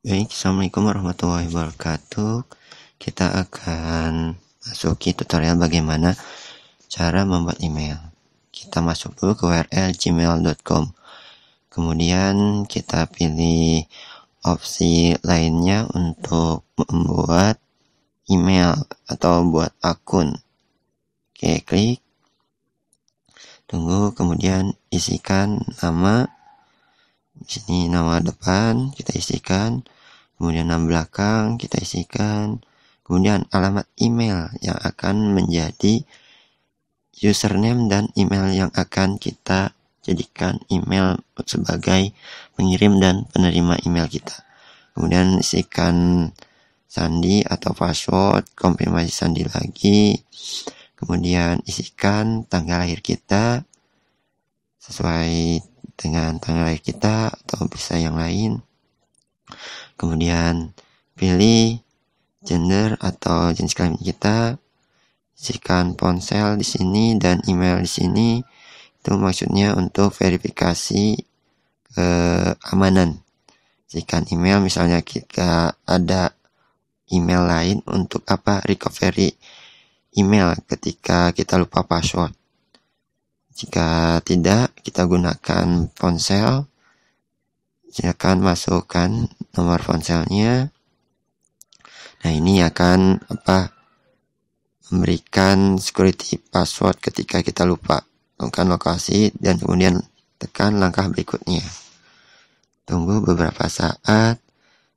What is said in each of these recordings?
Baik, Assalamualaikum warahmatullahi wabarakatuh. Kita akan masuki tutorial bagaimana cara membuat email. Kita masuk dulu ke URL gmail.com. Kemudian kita pilih opsi lainnya untuk membuat email atau buat akun. Oke, klik. Tunggu, kemudian isikan nama, sini nama depan kita isikan kemudian nama belakang kita isikan kemudian alamat email yang akan menjadi username dan email yang akan kita jadikan email sebagai pengirim dan penerima email kita kemudian isikan sandi atau password konfirmasi sandi lagi kemudian isikan tanggal lahir kita sesuai dengan lahir kita atau bisa yang lain kemudian pilih gender atau jenis kelamin kita Isikan ponsel di sini dan email di sini itu maksudnya untuk verifikasi keamanan eh, Isikan email misalnya kita ada email lain untuk apa recovery email ketika kita lupa password jika tidak, kita gunakan ponsel. Silakan masukkan nomor ponselnya. Nah, ini akan apa? memberikan security password ketika kita lupa tekan lokasi dan kemudian tekan langkah berikutnya. Tunggu beberapa saat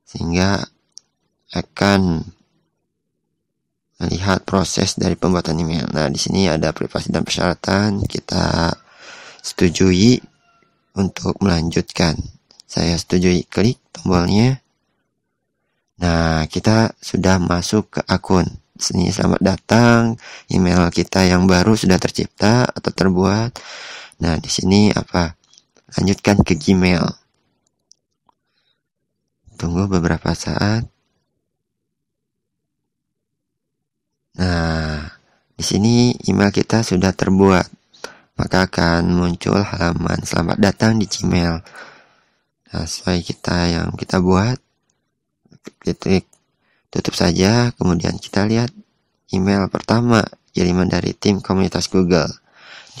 sehingga akan lihat proses dari pembuatan email. Nah, di sini ada privasi dan persyaratan kita setujui untuk melanjutkan. Saya setujui klik tombolnya. Nah, kita sudah masuk ke akun. Di sini selamat datang. Email kita yang baru sudah tercipta atau terbuat. Nah, di sini apa? Lanjutkan ke Gmail. Tunggu beberapa saat. Di sini email kita sudah terbuat, maka akan muncul halaman selamat datang di Gmail. Nah, sesuai kita yang kita buat, klik tutup saja, kemudian kita lihat email pertama kiriman dari tim komunitas Google.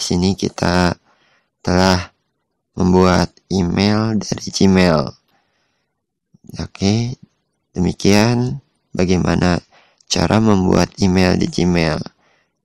Di sini kita telah membuat email dari Gmail. Oke, demikian bagaimana cara membuat email di Gmail.